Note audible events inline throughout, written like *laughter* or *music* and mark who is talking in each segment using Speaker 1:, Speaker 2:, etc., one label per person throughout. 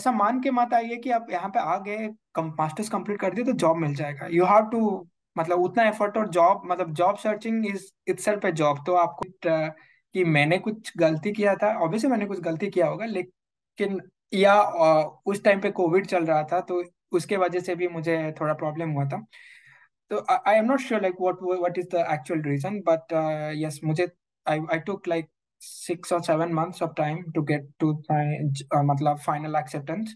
Speaker 1: ऐसा मान के मत आइए कि आप यहाँ पे आ गए मास्टर्स कंप्लीट कर दिए तो जॉब मिल जाएगा यू हैव टू मतलब उतना एफर्ट और जॉब मतलब job searching is itself a job तो आपको कि मैंने कुछ गलती किया था ऑब्वियसली मैंने कुछ गलती किया होगा लेकिन या उस टाइम पे कोविड चल रहा था तो उसके वजह से भी मुझे थोड़ा प्रॉब्लम हुआ था तो I am not sure like what what is the actual reason but yes मुझे I I took like six or seven months of time to get to uh, मतलब final acceptance.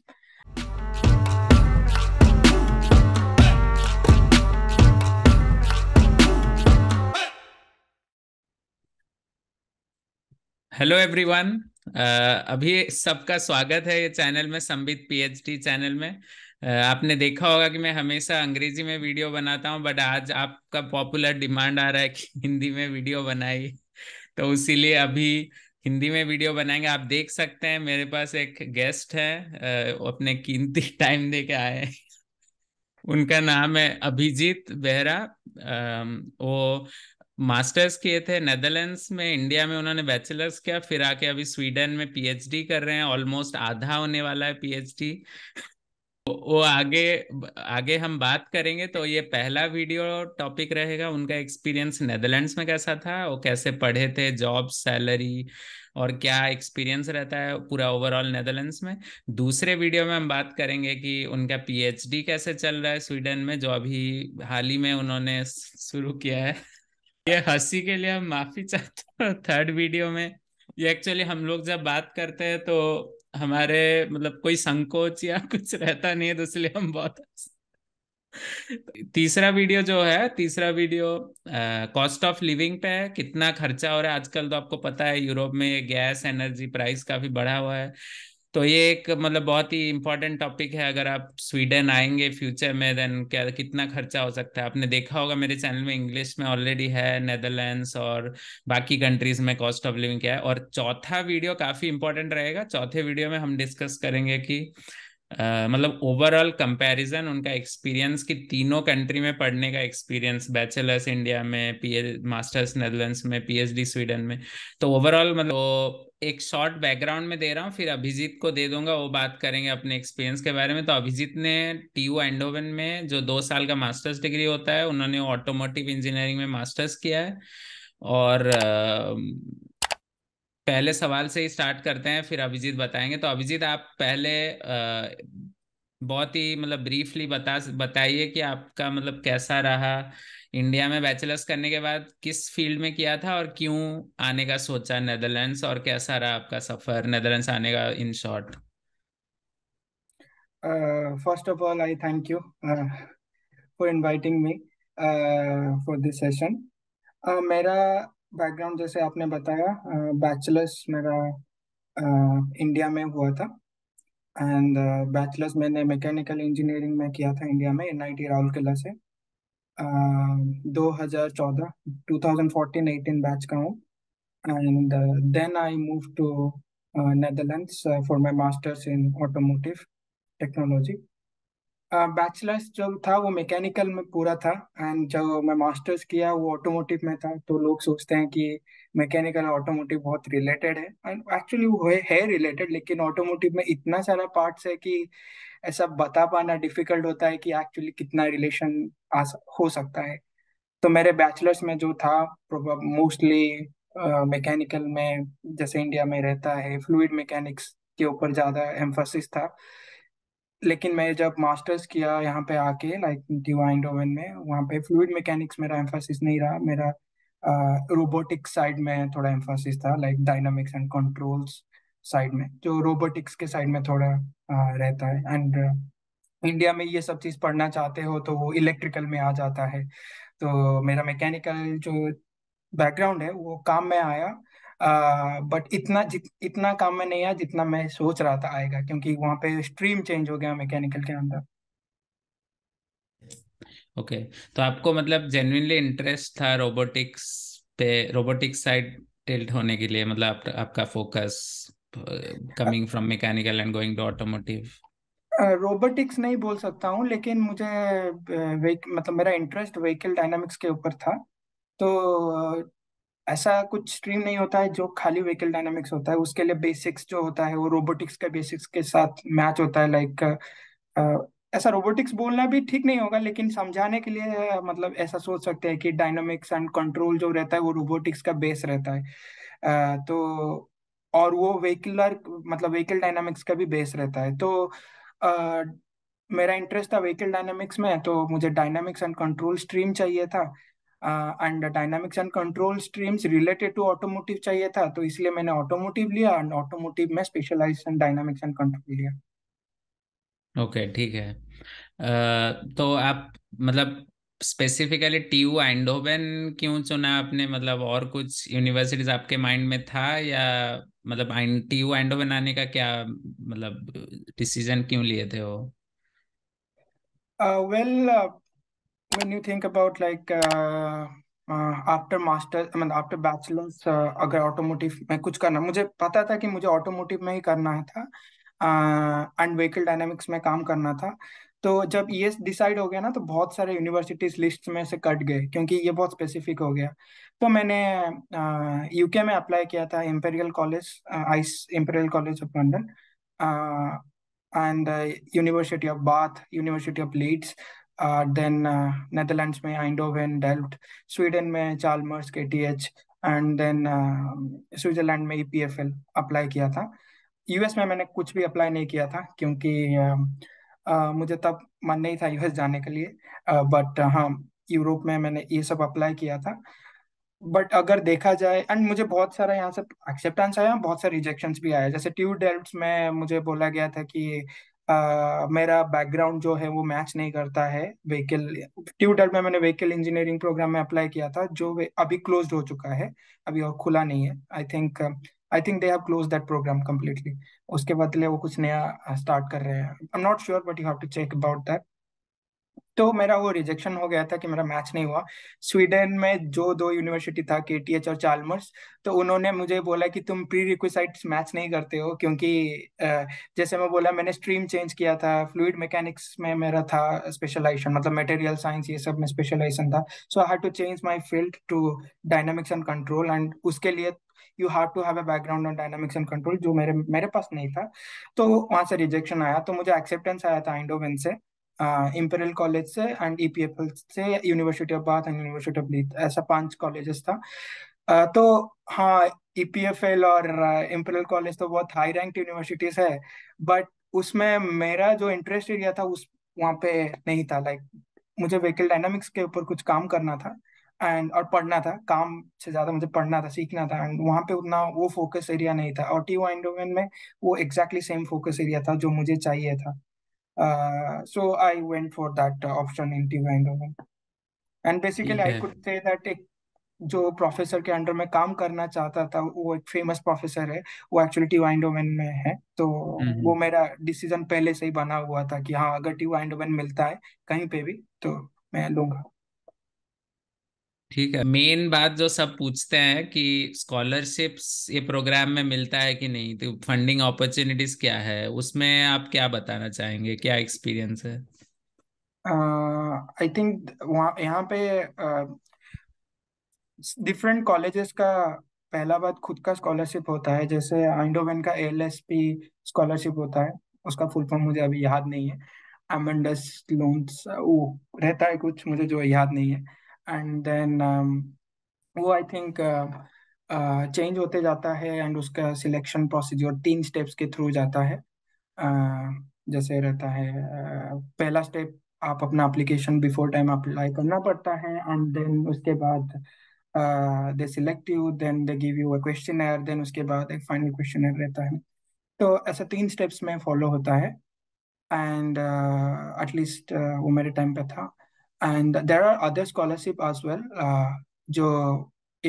Speaker 2: Hello everyone uh, अभी सबका स्वागत है ये channel में Sambit PhD channel में uh, आपने देखा होगा कि मैं हमेशा अंग्रेजी में वीडियो बनाता हूँ बट आज आपका पॉपुलर डिमांड आ रहा है कि हिंदी में वीडियो बनाइए तो इसीलिए अभी हिंदी में वीडियो बनाएंगे आप देख सकते हैं मेरे पास एक गेस्ट है अपने कीमती *laughs* टाइम दे के आए उनका नाम है अभिजीत बेहरा वो मास्टर्स किए थे नेदरलैंड्स में इंडिया में उन्होंने बैचलर्स किया फिर आके अभी स्वीडन में पीएचडी कर रहे हैं ऑलमोस्ट आधा होने वाला है पीएचडी वो आगे आगे हम बात करेंगे तो ये पहला वीडियो टॉपिक रहेगा उनका एक्सपीरियंस नेदरलैंड्स में कैसा था वो कैसे पढ़े थे जॉब सैलरी और क्या एक्सपीरियंस रहता है पूरा ओवरऑल नेदरलैंड्स में दूसरे वीडियो में हम बात करेंगे कि उनका पीएचडी कैसे चल रहा है स्वीडन में जो अभी हाल ही में उन्होंने शुरू किया है ये हंसी के लिए हम माफी चाहते हैं थर्ड वीडियो में ये एक्चुअली हम लोग जब बात करते हैं तो हमारे मतलब कोई संकोच या *laughs* कुछ रहता नहीं है तो इसलिए हम बहुत तीसरा वीडियो जो है तीसरा वीडियो कॉस्ट ऑफ लिविंग पे है कितना खर्चा हो रहा है आजकल तो आपको पता है यूरोप में गैस एनर्जी प्राइस काफी बढ़ा हुआ है तो ये एक मतलब बहुत ही इंपॉर्टेंट टॉपिक है अगर आप स्वीडन आएंगे फ्यूचर में देन क्या कितना खर्चा हो सकता है आपने देखा होगा मेरे चैनल में इंग्लिश में ऑलरेडी है नेदरलैंड्स और बाकी कंट्रीज में कॉस्ट ऑफ लिविंग क्या है और चौथा वीडियो काफी इंपॉर्टेंट रहेगा चौथे वीडियो में हम डिस्कस करेंगे कि Uh, मतलब ओवरऑल कंपैरिजन उनका एक्सपीरियंस कि तीनों कंट्री में पढ़ने का एक्सपीरियंस बैचलर्स इंडिया में पीएच मास्टर्स नेदरलैंड्स में पीएचडी स्वीडन में तो ओवरऑल मतलब एक शॉर्ट बैकग्राउंड में दे रहा हूँ फिर अभिजीत को दे दूंगा वो बात करेंगे अपने एक्सपीरियंस के बारे में तो अभिजीत ने टी यू एंडोवन में जो दो साल का मास्टर्स डिग्री होता है उन्होंने ऑटोमोटिव इंजीनियरिंग में मास्टर्स किया है और पहले सवाल से ही स्टार्ट करते हैं फिर अभिजीत बताएंगे तो अभिजीत आप पहले बहुत ही मतलब ब्रीफली बता बताइए कि आपका मतलब कैसा रहा इंडिया में बैचलर्स करने के बाद किस फील्ड में किया था और क्यों आने का सोचा नेदरलैंड्स और कैसा रहा आपका सफर नेदरलैंड्स आने का in short
Speaker 1: first of all I thank you for inviting me for this session मेरा बैकग्राउंड जैसे आपने बताया बैचलर्स uh, मेरा uh, इंडिया में हुआ था एंड बैचलर्स uh, मैंने मैकेनिकल इंजीनियरिंग में किया था इंडिया में एन आई टी किला से Um, दो हजार चौदह बैच का हूँ and then I move to Netherlands for my masters in automotive technology bachelors जो था वो मैकेनिकल में पूरा था एंड जब मैं मास्टर्स किया वो ऑटोमोटिव में था तो लोग सोचते हैं कि मैकेनिकल ऑटोमोटिव बहुत रिलेटेड है एंड एक्चुअली वो है, है रिलेटेड लेकिन ऑटोमोटिव में इतना सारा पार्ट्स है कि ऐसा बता पाना डिफिकल्ट होता है कि एक्चुअली कितना रिलेशन हो सकता है तो मेरे बैचलर्स में जो था मोस्टली मैकेनिकल uh, में जैसे इंडिया में रहता है फ्लूड मैकेनिक्स के ऊपर ज़्यादा एम्फोसिस था लेकिन मैं जब मास्टर्स किया यहाँ पे आके लाइक डिवाइन डोवन में वहाँ पे फ्लूड मैकेनिक्स मेरा एम्फोसिस नहीं रहा मेरा रोबोटिक्स uh, साइड में थोड़ा एम्फोसिस था like dynamics and controls side में जो रोबोटिक्स के साइड में थोड़ा रहता है एंड इंडिया में ये सब चीज पढ़ना चाहते हो तो वो इलेक्ट्रिकल में आ जाता है तो मेरा मैकेनिकल जो बैकग्राउंड है वो काम में आया बट इतना इतना काम में नहीं आया जितना मैं सोच रहा था आएगा क्योंकि वहां पे स्ट्रीम चेंज हो गया मैकेनिकल के अंदर
Speaker 2: ओके okay. तो आपको मतलब जेन्युइनली इंटरेस्ट था रोबोटिक्स पे रोबोटिक्स साइड टिल्ट होने के लिए मतलब आप, आपका focus coming from mechanical and going to automotive
Speaker 1: robotics नहीं बोल सकता हूँ लेकिन मुझे uh, मतलब मेरा इंटरेस्ट व्हीकल डायनामिक्स के ऊपर था तो uh, ऐसा कुछ स्ट्रीम नहीं होता है जो खाली व्हीकल डायनामिक्स होता है उसके लिए बेसिक्स जो होता है वो रोबोटिक्स के बेसिक्स के साथ मैच होता है लाइक uh, ऐसा रोबोटिक्स बोलना भी ठीक नहीं होगा लेकिन समझाने के लिए मतलब ऐसा सोच सकते हैं कि डायनामिक्स एंड कंट्रोल जो रहता है वो रोबोटिक्स का बेस रहता है तो और वो वेहिकुलर मतलब व्हीकल डायनामिक्स का भी बेस रहता है तो आ, मेरा इंटरेस्ट था व्हीकल डायनामिक्स में तो मुझे डायनामिक्स एंड कंट्रोल स्ट्रीम चाहिए था and dynamics and control streams related to automotive चाहिए था तो इसलिए मैंने ऑटोमोटिव लिया एंड ऑटोमोटिव में स्पेशलाइजेशन डायनामिक्स एंड कंट्रोल लिया
Speaker 2: ओके okay, ठीक है uh, तो आप मतलब स्पेसिफिकली यू एंडोवन क्यों चुना आपने मतलब और कुछ यूनिवर्सिटीज आपके माइंड में था या मतलब यू एंडोवन आने का क्या मतलब डिसीजन क्यों लिए थे वो
Speaker 1: well uh, uh, when you think about like uh, uh, after master I mean after bachelor's uh, अगर ऑटोमोटिव में कुछ करना मुझे पता था कि मुझे ऑटोमोटिव में ही करना था एंड व्हीकल डायनेमिक्स में काम करना था तो जब ये डिसाइड हो गया ना तो बहुत सारे यूनिवर्सिटीज लिस्ट में से कट गए क्योंकि ये बहुत स्पेसिफिक हो गया तो मैंने यूके में अप्लाई किया था इम्पेरियल कॉलेज आइस Imperial College of London and University of Bath University of Leeds then Netherlands में आइंडोवेन डेल्ट स्वीडन में Chalmers K T H and then Switzerland में E P F L apply किया था US में मैंने कुछ भी अप्लाई नहीं किया था क्योंकि uh, आ, मुझे तब मन नहीं था यूएस जाने के लिए आ, बट हाँ यूरोप में मैंने ये सब अप्लाई किया था बट अगर देखा जाए एंड मुझे बहुत सारा यहाँ से एक्सेप्टेंस आया बहुत सारे रिजेक्शन भी आया जैसे ट्यू डेल्ट में मुझे बोला गया था कि Uh, मेरा बैकग्राउंड जो है वो मैच नहीं करता है व्हीकल ट्यूटर में मैंने व्हीकल इंजीनियरिंग प्रोग्राम में अप्लाई किया था जो अभी क्लोज हो चुका है अभी और खुला नहीं है I think uh, I think they have close that program completely उसके बदले वो कुछ नया स्टार्ट uh, कर रहे हैं I am not sure but you have to check about that तो मेरा वो रिजेक्शन हो गया था कि मेरा मैच नहीं हुआ स्वीडन में जो दो यूनिवर्सिटी था एच और चालमर्स तो उन्होंने मुझे बोला कि तुम प्री रिक्विसाइट्स मैच नहीं करते हो क्योंकि जैसे मैं बोला मैंने स्ट्रीम चेंज किया था फ्लूड मैकेनिक्स में मेरा था स्पेशलाइजेशन मतलब मटेरियल साइंस ये सब में स्पेशलाइजेशन था so I had to change my field to dynamics and control and उसके लिए you have to have a background on dynamics and control जो मेरे मेरे पास नहीं था तो वहाँ से रिजेक्शन आया तो मुझे एक्सेप्टेंस आया था आइंडोवेन से इम्पेरियल कॉलेज से एंड ईपीएफएल e से University of Bath and University of Leeds ऐसा पांच कॉलेजेस था uh, तो हाँ ईपीएफएल e और इम्पेरियल कॉलेज तो बहुत हाई रैंक यूनिवर्सिटीज है बट उसमें मेरा जो इंटरेस्ट एरिया था उस वहाँ पे नहीं था लाइक like, मुझे व्हीकल डायनामिक्स के ऊपर कुछ काम करना था एंड और पढ़ना था काम से ज्यादा मुझे पढ़ना था सीखना था एंड वहाँ पे उतना वो फोकस एरिया नहीं था और टी वो वाइंडोवन में वो एग्जैक्टली सेम फोकस एरिया था जो मुझे चाहिए था Uh, so I went for that uh, option in TV TY and basically yeah. i could say that एक जो प्रोफेसर के अंडर में काम करना चाहता था वो एक फेमस प्रोफेसर है वो एक्चुअली टी वाइन में है तो वो mm-hmm. मेरा डिसीजन पहले से ही बना हुआ था कि हाँ अगर टी वाइन मिलता है कहीं पे भी तो मैं लूंगा
Speaker 2: ठीक है मेन बात जो सब पूछते हैं कि स्कॉलरशिप्स ये प्रोग्राम में मिलता है कि नहीं तो फंडिंग अपॉर्चुनिटीज क्या है उसमें आप क्या बताना चाहेंगे क्या एक्सपीरियंस है
Speaker 1: आई थिंक यहाँ पे डिफरेंट uh, कॉलेजेस का पहला बात खुद का स्कॉलरशिप होता है जैसे आइंडोवेन का एल स्कॉलरशिप होता है उसका फुल फॉर्म मुझे अभी याद नहीं है एमंडस लोन्स वो रहता है कुछ मुझे जो याद नहीं है एंड देन um, वो आई थिंक चेंज होते जाता है एंड उसका सिलेक्शन प्रोसीजर तीन स्टेप्स के थ्रू जाता है uh, जैसे रहता है uh, पहला स्टेप आप अपना एप्लीकेशन बिफोर टाइम अप्लाई करना पड़ता है एंड देन उसके बाद they select you then they give you a question then उसके बाद एक फाइनल क्वेश्चन रहता है तो ऐसा तीन स्टेप्स में फॉलो होता है एंड एटलीस्ट uh, uh, वो मेरे टाइम पे था and there are other scholarship as well जो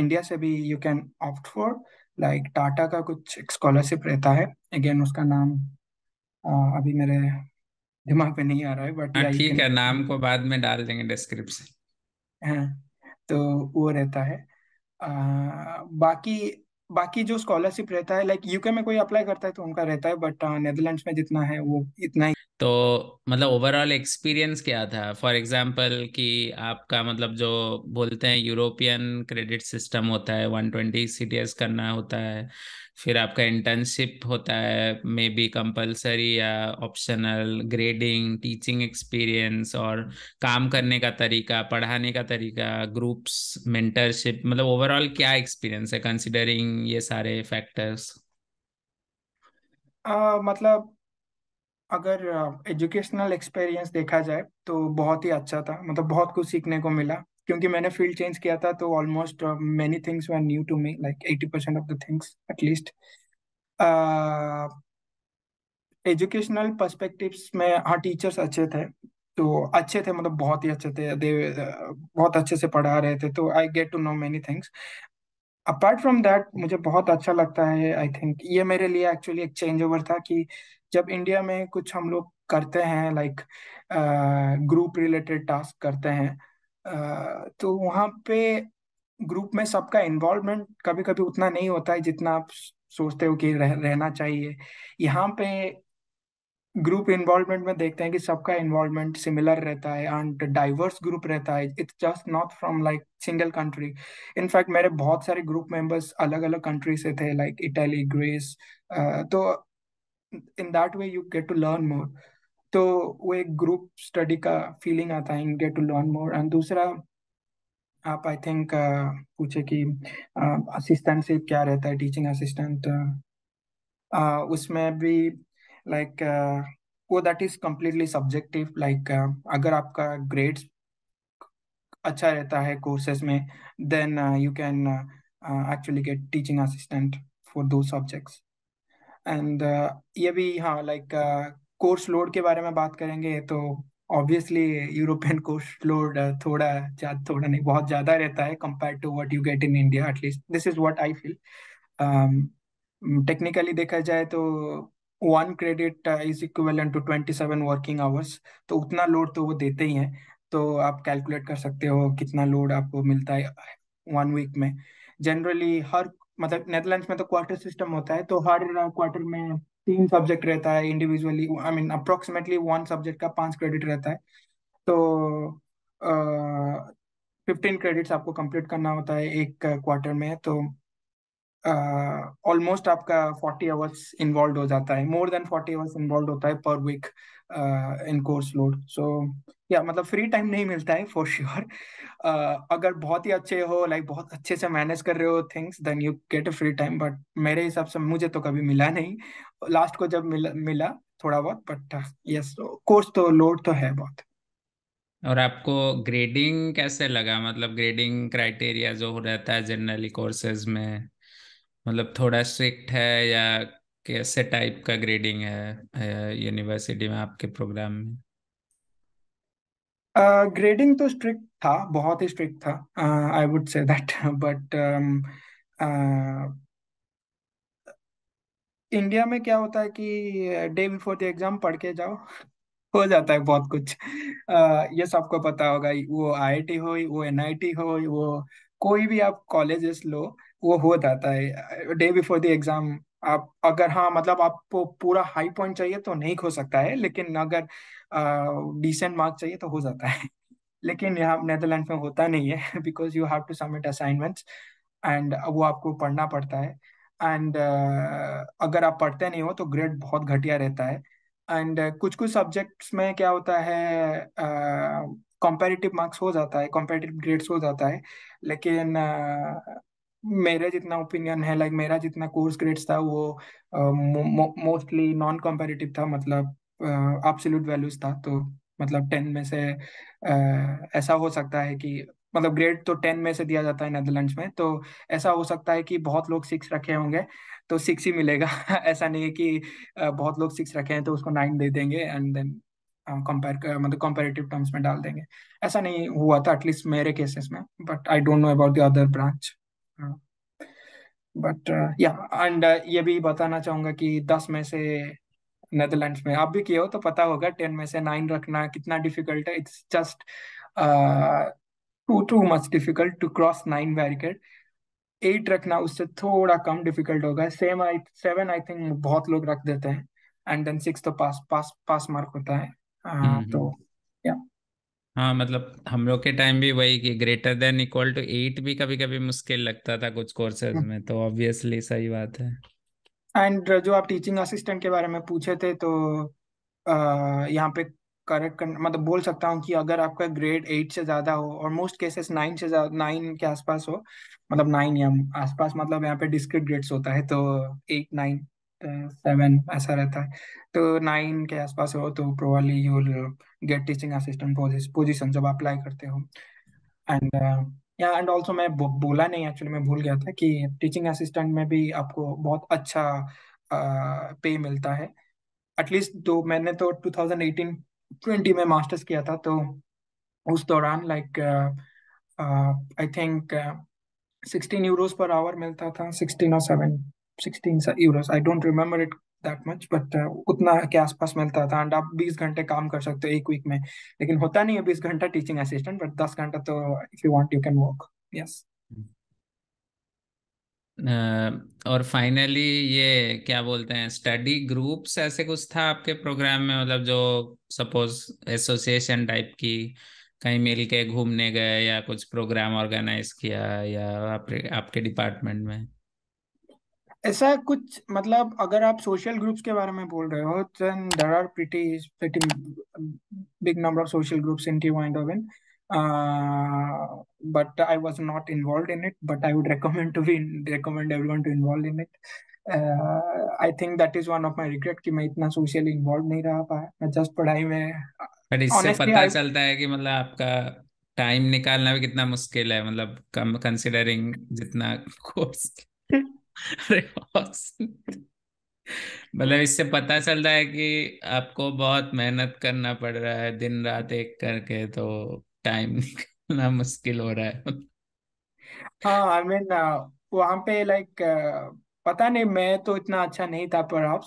Speaker 1: इंडिया से भी you can opt for like Tata का कुछ स्कॉलरशिप रहता है अगेन उसका नाम uh, अभी मेरे दिमाग में नहीं आ रहा है बट हाँ, ठीक है
Speaker 2: नाम को बाद में डाल देंगे डिस्क्रिप्शन
Speaker 1: हाँ तो वो रहता है uh, बाकी बाकी जो स्कॉलरशिप रहता है लाइक यूके में कोई अप्लाई करता है तो उनका रहता है बट नेदरलैंड्स uh, में जितना है वो इतना
Speaker 2: ही तो मतलब ओवरऑल एक्सपीरियंस क्या था फॉर एग्जांपल कि आपका मतलब जो बोलते हैं यूरोपियन क्रेडिट सिस्टम होता है 120 सीटीएस करना होता है फिर आपका इंटर्नशिप होता है मे बी कंपलसरी या ऑप्शनल ग्रेडिंग टीचिंग एक्सपीरियंस और काम करने का तरीका पढ़ाने का तरीका ग्रुप्स मेंटरशिप मतलब ओवरऑल क्या एक्सपीरियंस है कंसिडरिंग ये सारे फैक्टर्स
Speaker 1: uh, मतलब अगर एजुकेशनल एक्सपीरियंस देखा जाए तो बहुत ही अच्छा था मतलब बहुत कुछ सीखने को मिला क्योंकि मैंने फील्ड चेंज किया था तो almost many things were new to me like eighty percent of the things at least educational perspectives में हाँ टीचर्स अच्छे थे तो अच्छे थे मतलब बहुत ही अच्छे थे दे uh, बहुत अच्छे से पढ़ा रहे थे तो I get to know many things apart from that मुझे बहुत अच्छा लगता है आई थिंक ये मेरे लिए एक्चुअली एक चेंज ओवर था कि जब इंडिया में कुछ हम लोग करते हैं लाइक ग्रुप रिलेटेड टास्क करते हैं तो वहाँ पे ग्रुप में सबका इन्वॉल्वमेंट कभी कभी उतना नहीं होता है जितना आप सोचते हो कि रह, रहना चाहिए यहाँ पे ग्रुप इन्वॉल्वमेंट में देखते हैं कि सबका इन्वॉल्वमेंट सिमिलर रहता है एंड डाइवर्स ग्रुप रहता है it's just not from like single country in fact मेरे बहुत सारे ग्रुप मेंबर्स अलग अलग कंट्री से थे लाइक इटली ग्रीस तो in that way you get to learn more तो वो एक ग्रुप स्टडी का फीलिंग आता है get to learn more and दूसरा आप आई थिंक uh, पूछे कि असिस्टेंट uh, क्या रहता है टीचिंग असिस्टेंट uh, uh, उसमें भी लाइक uh, वो that is completely subjective like अगर आपका ग्रेड्स अच्छा रहता है कोर्सेज में then you can actually get teaching assistant for दो सब्जेक्ट्स एंड ये भी हाँ like like, uh, course load के बारे में बात करेंगे तो ऑब्वियसली यूरोपियन कोर्स लोड थोड़ा थोड़ा नहीं बहुत ज़्यादा रहता है compare to what you get in India at least this is what I feel technically देखा जाए तो one credit is equal to twenty seven working hours तो उतना लोड तो वो देते ही हैं तो आप कैलकुलेट कर सकते हो कितना लोड आपको मिलता है वन वीक में जनरली हर मतलब नेदरलैंड्स में तो क्वार्टर सिस्टम होता है तो हर क्वार्टर में तीन सब्जेक्ट रहता है individually I mean approximately one subject का पांच क्रेडिट रहता है तो फिफ्टीन uh, क्रेडिट्स आपको कंप्लीट करना होता है एक क्वार्टर में तो ऑलमोस्ट uh, आपका फोर्टी आवर्स इन्वॉल्व हो जाता है more than forty hours involve होता है per week in course load so या मतलब फ्री टाइम नहीं मिलता है फॉर श्योर sure. *laughs* uh, अगर बहुत ही अच्छे हो लाइक like, बहुत अच्छे से मैनेज कर रहे हो things then you get a free time but मेरे हिसाब से मुझे तो कभी मिला नहीं लास्ट को जब मिल, मिला थोड़ा बहुत बट यस कोर्स तो लोड तो, तो है बहुत
Speaker 2: और आपको ग्रेडिंग कैसे लगा मतलब ग्रेडिंग क्राइटेरिया जो रहता है जनरली कोर्सेज में मतलब थोड़ा स्ट्रिक्ट है या कैसे टाइप का ग्रेडिंग है यूनिवर्सिटी में आपके प्रोग्राम में
Speaker 1: ग्रेडिंग uh, तो स्ट्रिक्ट था बहुत ही स्ट्रिक्ट था I would say that but India में क्या होता है कि डे बिफोर द एग्जाम पढ़ के जाओ *laughs* हो जाता है बहुत कुछ uh, ये सबको पता होगा वो आईआईटी हो वो एनआईटी हो वो कोई भी आप कॉलेजेस लो वो हो जाता है डे बिफोर द एग्जाम आप अगर हाँ मतलब आपको पूरा हाई पॉइंट चाहिए तो नहीं खो सकता है लेकिन अगर डिसेंट मार्क्स चाहिए तो हो जाता है *laughs* लेकिन यहाँ नेदरलैंड में होता नहीं है because you have to submit assignments and वो आपको पढ़ना पड़ता है एंड uh, अगर आप पढ़ते नहीं हो तो ग्रेड बहुत घटिया रहता है एंड uh, कुछ कुछ सब्जेक्ट्स में क्या होता है कंपेरेटिव uh, मार्क्स हो जाता है कंपेरेटिव ग्रेड्स हो जाता है लेकिन uh, मेरा जितना ओपिनियन है लाइक मेरा जितना कोर्स ग्रेड्स था वो मोस्टली नॉन कॉम्पेटिटिव था मतलब एब्सोल्यूट वैल्यूज था तो मतलब टेन में से uh, ऐसा हो सकता है कि मतलब ग्रेड तो टेन में से दिया जाता है नेदरलैंड्स में तो ऐसा हो सकता है कि बहुत लोग सिक्स रखे होंगे तो सिक्स ही मिलेगा *laughs* ऐसा नहीं है कि बहुत लोग सिक्स रखे हैं तो उसको नाइन दे देंगे एंड देन कंपेयर मतलब कंपेरेटिव टर्म्स में डाल देंगे ऐसा नहीं हुआ था एटलीस्ट मेरे केसेस में but I don't know about the other branch but या एंड ये भी बताना चाहूंगा कि दस में से नेदरलैंड्स में आप भी किए हो तो पता होगा टेन में से नाइन रखना कितना डिफिकल्ट है it's just too too much difficult to cross nine barricade eight रखना उससे थोड़ा कम डिफिकल्ट होगा same I seven I think बहुत लोग रख देते हैं एंड देन सिक्स तो पास पास पास मार्क
Speaker 2: होता है uh, mm -hmm. तो हाँ मतलब हम लोग के टाइम भी वही कि greater than equal to eight भी कभी कभी मुश्किल लगता था कुछ कोर्सेज हम्म। में तो ऑब्वियसली सही बात है
Speaker 1: एंड जो आप टीचिंग असिस्टेंट के बारे में पूछे थे तो यहाँ पे करेक्ट कर मतलब बोल सकता हूँ कि अगर आपका ग्रेड एट से ज़्यादा हो और मोस्ट केसेस नाइन से नाइन के आसपास हो मतलब नाइन या आसपास मतलब यहाँ पे डिस्क्रिट ग्रेड्स होता है तो एट नाइन सेवन ऐसा रहता है तो नाइन के आसपास हो तो probably you will get teaching assistant position जब अप्लाई करते हो एंड या एंड ऑल्सो मैं बो, बोला नहीं एक्चुअली मैं भूल गया था कि टीचिंग असिस्टेंट में भी आपको बहुत अच्छा पे uh, मिलता है एटलीस्ट दो मैंने तो 2018 20 में मास्टर्स किया था तो उस दौरान like I think sixteen euros per hour मिलता था सिक्सटीन और seven sixteen euros I don't remember it that much but उतना के आसपास मिलता था एंड आप बीस घंटे काम कर सकते हो एक वीक में लेकिन होता नहीं है बीस घंटा टीचिंग असिस्टेंट बट दस घंटा तो if you want you can work yes
Speaker 2: और फाइनली ये क्या बोलते हैं स्टडी ग्रुप्स ऐसे कुछ था आपके प्रोग्राम में मतलब जो सपोज एसोसिएशन टाइप की कहीं मिल के घूमने गए या कुछ प्रोग्राम ऑर्गेनाइज किया या आप, आपके डिपार्टमेंट में
Speaker 1: ऐसा कुछ मतलब अगर आप सोशल ग्रुप्स के बारे में बोल रहे हो then are pretty pretty big number of social groups in TU Eindhoven but I was not involved in it but I would recommend to be recommend everyone to involve in it I think that is one of my regret कि मैं इतना socially involve नहीं रहा पाया मैं just पढ़ाई में
Speaker 2: पर इससे पता I... चलता है कि मतलब आपका टाइम निकालना भी कितना मुश्किल है मतलब कंसीडरिंग जितना कोर्स *laughs* अरे मतलब इससे पता चल रहा है कि आपको बहुत मेहनत करना पड़ रहा है दिन रात एक करके तो टाइम *laughs* निकालना मुश्किल हो रहा है
Speaker 1: हाँ I I mean mean, uh, वहाँ पे लाइक like, uh, पता नहीं मैं तो इतना अच्छा नहीं था पर आप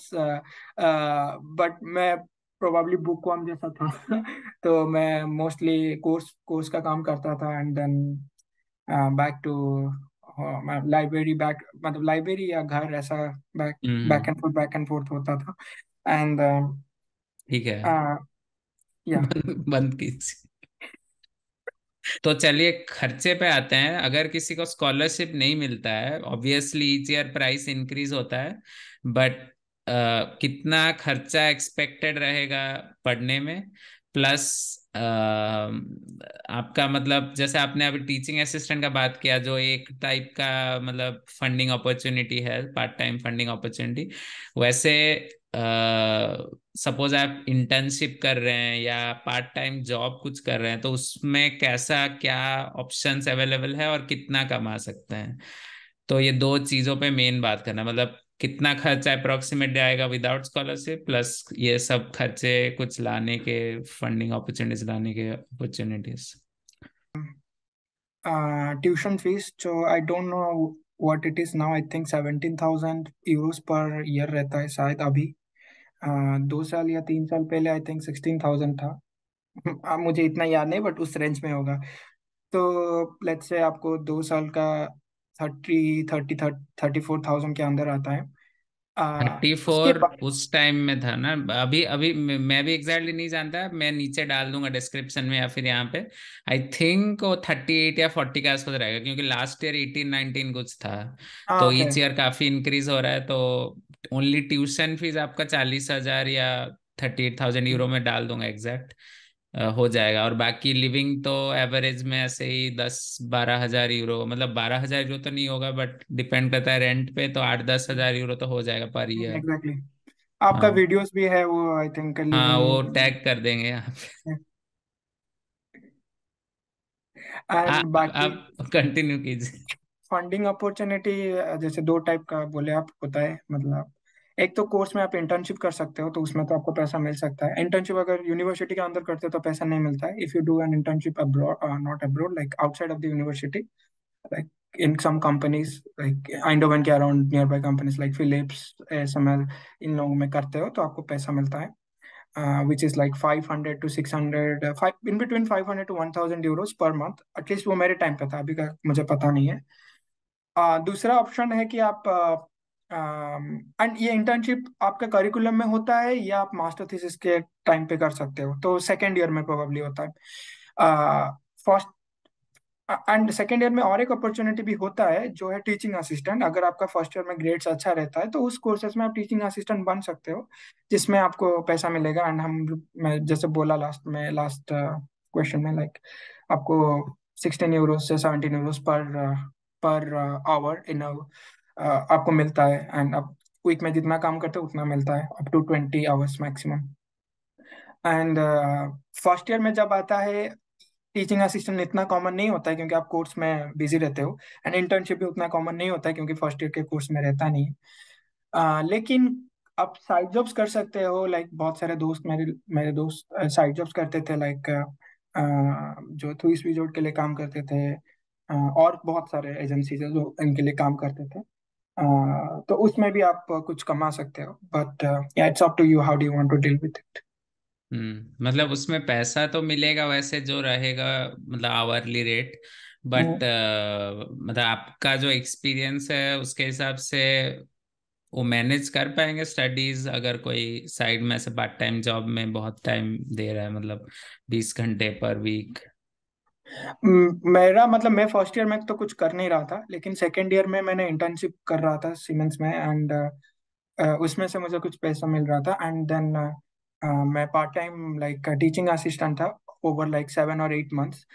Speaker 1: बट uh, मैं प्रोबेबली बुक वॉम जैसा था *laughs* तो मैं मोस्टली कोर्स कोर्स का काम करता था and then back to library हाँ, बैक मतलब लाइब्रेरी या घर ऐसा back back and forth back and forth होता था एंड uh, ठीक है या *laughs* बंद कीजिए
Speaker 2: तो चलिए खर्चे पे आते हैं अगर किसी को स्कॉलरशिप नहीं मिलता है obviously each year price increase होता है बट uh, कितना खर्चा एक्सपेक्टेड रहेगा पढ़ने में प्लस आपका मतलब जैसे आपने अभी टीचिंग असिस्टेंट का बात किया जो एक टाइप का मतलब फंडिंग अपॉर्चुनिटी है पार्ट टाइम फंडिंग अपॉर्चुनिटी वैसे सपोज आप इंटर्नशिप कर रहे हैं या पार्ट टाइम जॉब कुछ कर रहे हैं तो उसमें कैसा क्या ऑप्शंस अवेलेबल है और कितना कमा सकते हैं तो ये दो चीजों पे मेन बात करना मतलब कितना खर्चा अप्रोक्सीमेट आएगा विदाउट स्कॉलरशिप प्लस ये सब खर्चे कुछ लाने के फंडिंग अपॉर्चुनिटीज लाने के अपॉर्चुनिटीज
Speaker 1: ट्यूशन फीस जो I don't know what it is now I think 17000 euros per year रहता है शायद अभी uh, दो साल या तीन साल पहले आई थिंक 16000 था *laughs* मुझे इतना याद नहीं बट उस रेंज में होगा तो लेट्स से आपको दो साल का thirty thirty thirty four thousand के अंदर आता है
Speaker 2: थर्टी फोर उस टाइम में था ना अभी अभी मैं भी एग्जैक्टली नहीं जानता मैं नीचे डाल दूंगा डिस्क्रिप्शन में या फिर यहाँ पे आई थिंक वो थर्टी एट या फोर्टी के आसपास रहेगा क्योंकि लास्ट ईयर एटीन नाइनटीन कुछ था आ,
Speaker 1: हाँ, तो ईच ईयर
Speaker 2: काफी इंक्रीज हो रहा है तो ओनली ट्यूशन फीस आपका चालीस हजार या थर्टी एट थाउजेंड यूरो में डाल दूंगा एग्जैक्ट हो जाएगा और बाकी लिविंग तो एवरेज में ऐसे ही दस बारह हजार यूरो मतलब बारह हजार यूरो तो नहीं होगा बट डिपेंड करता है रेंट पे तो आठ दस हजार यूरो तो हो जाएगा पर ईयर एग्जैक्टली exactly.
Speaker 1: आपका हाँ वीडियोस भी है वो आई थिंक हाँ वो टैग
Speaker 2: कर देंगे *laughs* आप एंड बाकी आप कंटिन्यू कीजिए
Speaker 1: फंडिंग अपॉर्चुनिटी जैसे दो टाइप का बोले आप होता है मतलब एक तो कोर्स में आप इंटर्नशिप कर सकते हो तो उसमें तो आपको पैसा मिल सकता है इंटर्नशिप अगर यूनिवर्सिटी के अंदर करते हो तो पैसा नहीं मिलता है if you do an internship abroad not abroad like outside of the university like in some companies like Eindhoven के around nearby companies like Philips, ASML इन लोगों में करते हो तो आपको पैसा मिलता है uh, which is like 500 to 600 uh, in in between 500 to 1000 euros per month at least वो मेरे टाइम पे था अभी का मुझे पता नहीं है uh, दूसरा ऑप्शन है कि आप uh, एंड um, ये इंटर्नशिप आपके करिकुलम में होता है या आप मास्टर थीसिस के टाइम पे कर सकते हो तो सेकेंड ईयर में प्रोबेबली होता है फर्स्ट एंड सेकेंड ईयर में और एक अपॉर्चुनिटी भी होता है जो है टीचिंग असिस्टेंट अगर आपका फर्स्ट ईयर में ग्रेड्स अच्छा रहता है तो उस कोर्सेस में आप टीचिंग असिस्टेंट बन सकते हो जिसमें आपको पैसा मिलेगा एंड हम मैं जैसे बोला लास्ट में लास्ट क्वेश्चन uh, में लाइक like, आपको सिक्सटीन यूरोज से seventeen euros per per our इन आपको मिलता है एंड आप वीक में जितना काम करते हो उतना मिलता है up to twenty hours maximum and first year में जब आता है टीचिंग असिस्टेंट इतना कॉमन नहीं होता है क्योंकि आप कोर्स में बिजी रहते हो एंड इंटर्नशिप भी उतना कॉमन नहीं होता है क्योंकि फर्स्ट ईयर के कोर्स में रहता नहीं है uh, लेकिन आप साइड जॉब्स कर सकते हो लाइक like, बहुत सारे दोस्त मेरे मेरे दोस्त साइड जॉब्स करते थे लाइक like, uh, जो थ्रूस तो रिजोर्ट के लिए काम करते थे uh, और बहुत सारे एजेंसीज है जो इनके लिए काम करते थे तो उसमें भी आप कुछ कमा सकते हो but it's up to you how do you want to deal with it
Speaker 2: hmm मतलब उसमें पैसा तो मिलेगा वैसे जो रहेगा मतलब आवरली रेट बट मतलब आपका जो एक्सपीरियंस है उसके हिसाब से वो मैनेज कर पाएंगे स्टडीज अगर कोई साइड में से पार्ट टाइम जॉब में बहुत टाइम दे रहा है मतलब बीस घंटे पर वीक
Speaker 1: हम्म, मेरा मतलब मैं फर्स्ट ईयर में तो कुछ कर नहीं रहा था लेकिन सेकेंड ईयर में मैंने इंटर्नशिप कर रहा था सीमेंस में एंड उसमें से मुझे कुछ पैसा मिल रहा था एंड देन मैं part time like teaching assistant था ओवर लाइक सेवन और eight months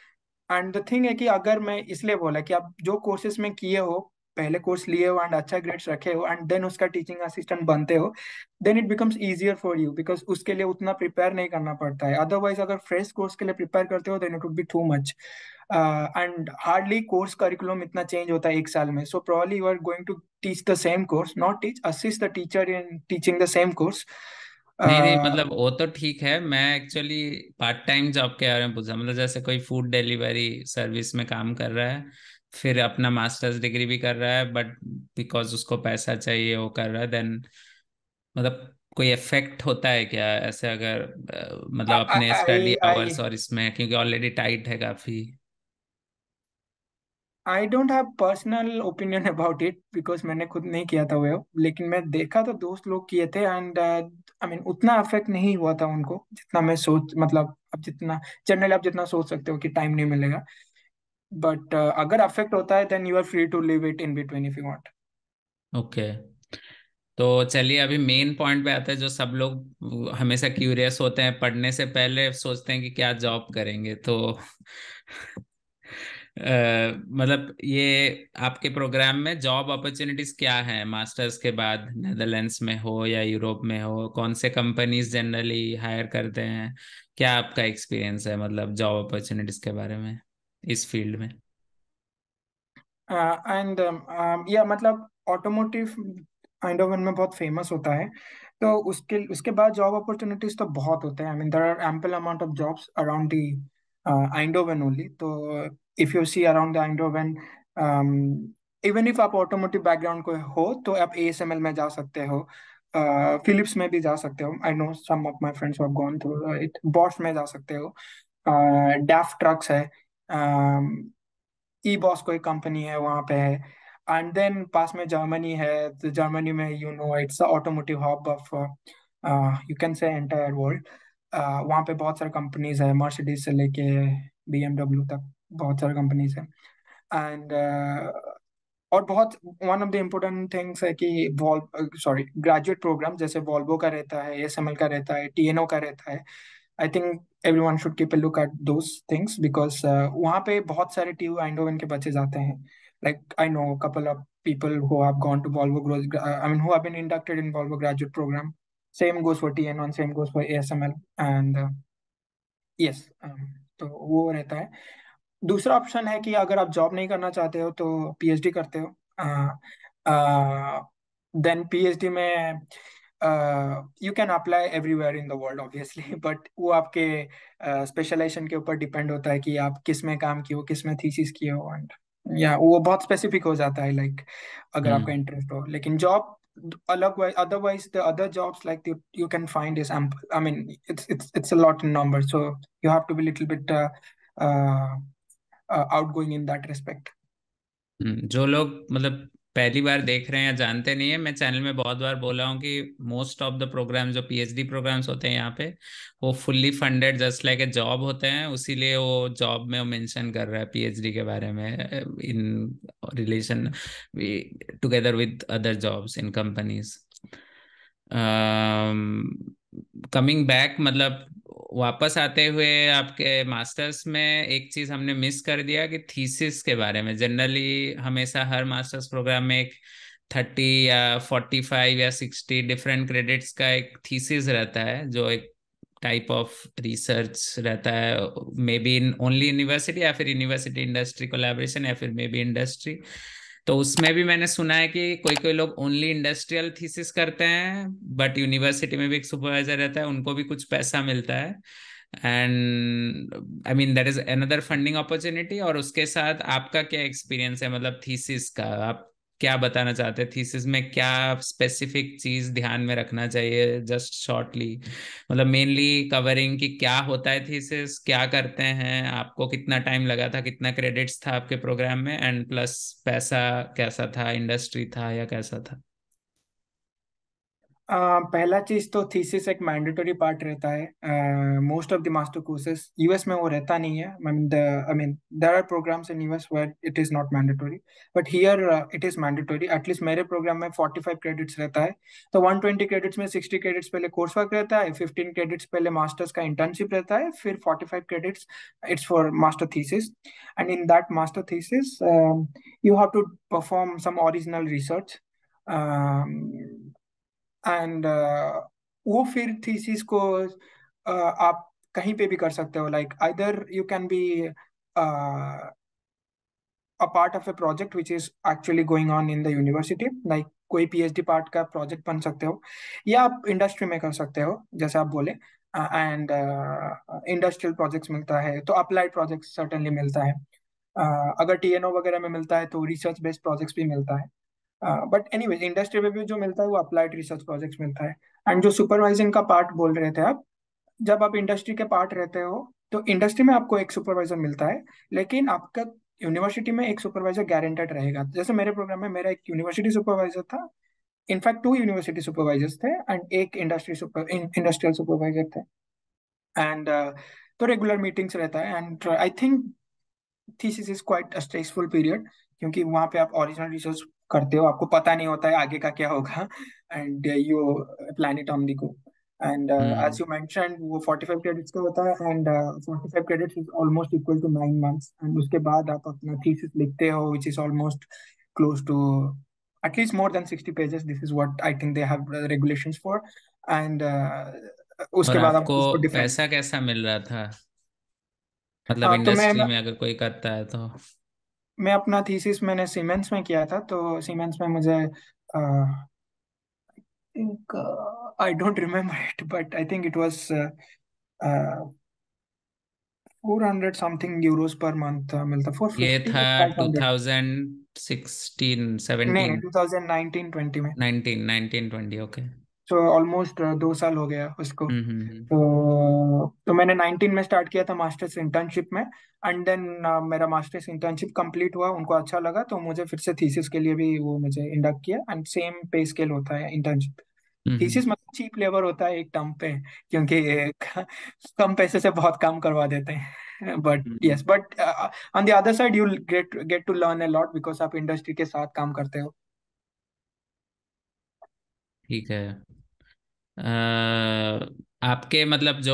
Speaker 1: and the thing है कि अगर मैं इसलिए बोला कि आप जो कोर्सेज में किए हो पहले कोर्स लिए हो एंड अच्छा ग्रेड्स रखे हो एंड देन उसका टीचिंग असिस्टेंट बनते हो then it becomes easier for you because उसके लिए उतना प्रिपेयर नहीं करना पड़ता है अदरवाइज अगर फ्रेश कोर्स के लिए प्रिपेयर करते हो then it would be too much and hardly course curriculum इतना चेंज होता है एक साल में so probably you are going to teach the same course not teach assist the teacher in teaching the same course
Speaker 2: नहीं नहीं uh, मतलब वो तो ठीक है मैं एक्चुअली पार्ट टाइम जॉब के बारे में पूछा मतलब जैसे कोई फूड डिलीवरी सर्विस में काम कर रहा है फिर अपना मास्टर्स डिग्री भी कर रहा है बट बिकॉज उसको पैसा चाहिए वो कर रहा है देन मतलब कोई इफेक्ट होता है क्या ऐसे अगर मतलब अपने स्टडी आवर्स और इसमें क्योंकि ऑलरेडी टाइट है काफी
Speaker 1: I don't have personal opinion about it because मैंने खुद नहीं किया था वो लेकिन मैं देखा तो दोस्त लोग किए थे एंड आई मीन उतना अफेक्ट नहीं हुआ था उनको जितना मैं सोच मतलब अब जितना जनरली आप जितना सोच सकते हो कि टाइम नहीं मिलेगा बट uh, अगर अफेक्ट होता है then you are free to live it in between if you want
Speaker 2: okay तो चलिए अभी मेन पॉइंट पे आते हैं जो सब लोग हमेशा क्यूरियस होते हैं पढ़ने से पहले सोचते हैं कि क्या जॉब करेंगे तो आ, *laughs* मतलब ये आपके प्रोग्राम में जॉब अपॉर्चुनिटीज क्या है मास्टर्स के बाद नेदरलैंड्स में हो या यूरोप में हो कौन से कंपनीज जनरली हायर करते हैं क्या आपका एक्सपीरियंस है मतलब जॉब अपॉर्चुनिटीज के बारे में इस फील्ड में
Speaker 1: and uh, uh, um, yeah, um, मतलब ऑटोमोटिव आइंडोवन में बहुत फेमस होता है तो उसके उसके बाद जॉब अपॉर्चुनिटीज तो बहुत होते हैं I mean there are ample amount of jobs around the Eindhoven only तो if you see around the Eindhoven even if आप ऑटोमोटिव बैकग्राउंड को हो तो आप ए एस एम एल में जा सकते हो फिलिप्स uh, में भी जा सकते हो I know some of my friends gone through it Bosch में जा सकते हो डैफ uh, ट्रक्स है ई बॉस को एक कंपनी है वहाँ पे है एंड देन पास में जर्मनी है तो जर्मनी में you know it's automotive hub of you can say entire world वहाँ पे बहुत सारे कंपनीज है मर्सिडीज से लेके बी तक बहुत सारे कंपनीज है एंड और बहुत one of the important things है कि वॉल्व सॉरी ग्रेजुएट प्रोग्राम जैसे वॉल्वो का रहता है एस का रहता है टी का रहता है I think everyone should keep a look at those things because वहाँ पे बहुत सारे टीयू एंडोवन के बच्चे जाते हैं like I know couple of people who have gone to Volvo I mean who have been inducted in Volvo graduate program same goes for T N one same goes for A S M L and yes तो वो रहता है दूसरा option है कि अगर आप job नहीं करना चाहते हो तो पीएचडी करते हो देन uh, पीएचडी uh, में you can apply everywhere in the world obviously but वो आपके स्पेशलाइजेशन uh, के ऊपर डिपेंड होता है कि आप किस में काम किए हो किस में थीसिस किए हो एंड या वो बहुत स्पेसिफिक हो जाता है लाइक like, अगर mm. आपका इंटरेस्ट हो लेकिन जॉब अलग otherwise the other jobs like you can find is ample I mean it's it's it's a lot in number so you have to be little bit out going in that
Speaker 2: respect जो लोग मतलब पहली बार देख रहे हैं या जानते नहीं है मैं चैनल में बहुत बार बोला हूँ कि मोस्ट ऑफ द प्रोग्राम जो पीएचडी प्रोग्राम्स होते हैं यहाँ पे वो fully funded just like a job होते हैं उसीलिए वो जॉब में वो मेंशन कर रहा है पीएचडी के बारे में in relation together with other jobs in companies coming back मतलब वापस आते हुए आपके मास्टर्स में एक चीज हमने मिस कर दिया कि थीसिस के बारे में जनरली हमेशा हर मास्टर्स प्रोग्राम में एक थर्टी या फोर्टी फाइव या सिक्सटी डिफरेंट क्रेडिट्स का एक थीसिस रहता है जो एक टाइप ऑफ रिसर्च रहता है maybe in only university या फिर यूनिवर्सिटी इंडस्ट्री कोलेबोरेशन या फिर मे बी इंडस्ट्री तो उसमें भी मैंने सुना है कि कोई कोई लोग ओनली इंडस्ट्रियल थीसिस करते हैं बट यूनिवर्सिटी में भी एक सुपरवाइजर रहता है उनको भी कुछ पैसा मिलता है and I mean that is another funding opportunity और उसके साथ आपका क्या एक्सपीरियंस है मतलब थीसिस का आप क्या बताना चाहते हैं थीसिस में क्या स्पेसिफिक चीज ध्यान में रखना चाहिए जस्ट शॉर्टली मतलब मेनली कवरिंग कि क्या होता है थीसिस क्या करते हैं आपको कितना टाइम लगा था कितना क्रेडिट्स था आपके प्रोग्राम में एंड प्लस पैसा कैसा था इंडस्ट्री था या कैसा था
Speaker 1: पहला चीज तो थीसिस एक मैंडेटरी पार्ट रहता है most of the master courses US में वो रहता नहीं है I mean there are programs in US where it is not mandatory but here it is mandatory at least मेरे प्रोग्राम में 45 क्रेडिट्स रहता है तो 120 क्रेडिट्स में 60 क्रेडिट्स पहले कोर्स वर्क रहता है 15 क्रेडिट्स पहले मास्टर्स का इंटर्नशिप रहता है फिर 45 credits it's for master thesis and in that master thesis you have to perform some original research and uh, वो फिर थीसिस को uh, आप कहीं पे भी कर सकते हो like either you can be a part of a project which is actually going on in the university like कोई पीएचडी पार्ट का प्रोजेक्ट बन सकते हो या आप इंडस्ट्री में कर सकते हो जैसे आप बोले एंड इंडस्ट्रियल प्रोजेक्ट्स मिलता है तो अप्लाइड प्रोजेक्ट सर्टेनली मिलता है uh, अगर टीएनओ वगैरह में मिलता है तो रिसर्च बेस्ड प्रोजेक्ट्स भी मिलता है बट वेज इंडस्ट्री में भी जो मिलता है वो अप्लाइड रिसर्च प्रोजेक्ट मिलता है एंड जो सुपरवाइजिंग का पार्ट बोल रहे थे आप जब आप इंडस्ट्री के पार्ट रहते हो तो इंडस्ट्री में आपको एक सुपरवाइजर मिलता है लेकिन आपका यूनिवर्सिटी में एक सुपरवाइजर गारंटेड रहेगा जैसे मेरे प्रोग्राम में मेरा एक यूनिवर्सिटी सुपरवाइजर था इनफैक्ट टू यूनिवर्सिटी सुपरवाइजर्स थे एंड एक इंडस्ट्री इंडस्ट्रियल सुपरवाइजर थे एंड uh, तो रेगुलर मीटिंग्स रहता है and I think thesis is quite a stressful period क्योंकि वहाँ पे आप ओरिजिनल रिसर्च करते हो आपको पता नहीं होता है आगे का क्या होगा and you plan it on the go and as you as you mentioned वो 45 क्रेडिट्स का होता है and uh, 45 credits is almost equal to 9 months and उसके बाद आप अपना थीसिस लिखते हो which is almost close to at least more than 60 pages this is what i think they have uh, regulations for and uh, उसके बाद आपको पैसा
Speaker 2: कैसा मिल रहा था
Speaker 1: मतलब इंडस्ट्री हाँ, तो
Speaker 2: में अगर कोई करता है तो
Speaker 1: मैं अपना थीसिस मैंने सीमेंस में किया था तो सीमेंस में मुझे I don't remember it but I think it was four hundred something euros per month मिलता फोर ये था टू
Speaker 2: थाउजेंड सिक्सटीन सेवेंटीन नहीं टू
Speaker 1: थाउजेंड नाइनटीन ट्वेंटी में
Speaker 2: nineteen nineteen twenty okay
Speaker 1: so तो ऑलमोस्ट uh, दो साल हो गया उसको हम्म, हम्म, हम्म।
Speaker 2: तो
Speaker 1: तो मैंने 19 में स्टार्ट किया था मास्टर्स इंटर्नशिप में एंड देन uh, मेरा मास्टर्स इंटर्नशिप कंप्लीट हुआ उनको अच्छा लगा तो मुझे फिर से थीसिस के लिए भी वो मुझे इंडक्ट किया एंड सेम पे स्केल होता है इंटर्नशिप थीसिस मतलब चीप लेबर होता है एक टर्म पे क्योंकि *laughs* कम पैसे से बहुत काम करवा देते हैं but yes but on the other side you get get to learn a lot because आप इंडस्ट्री के साथ काम करते हो
Speaker 2: ठीक है आ, आपके मतलब जो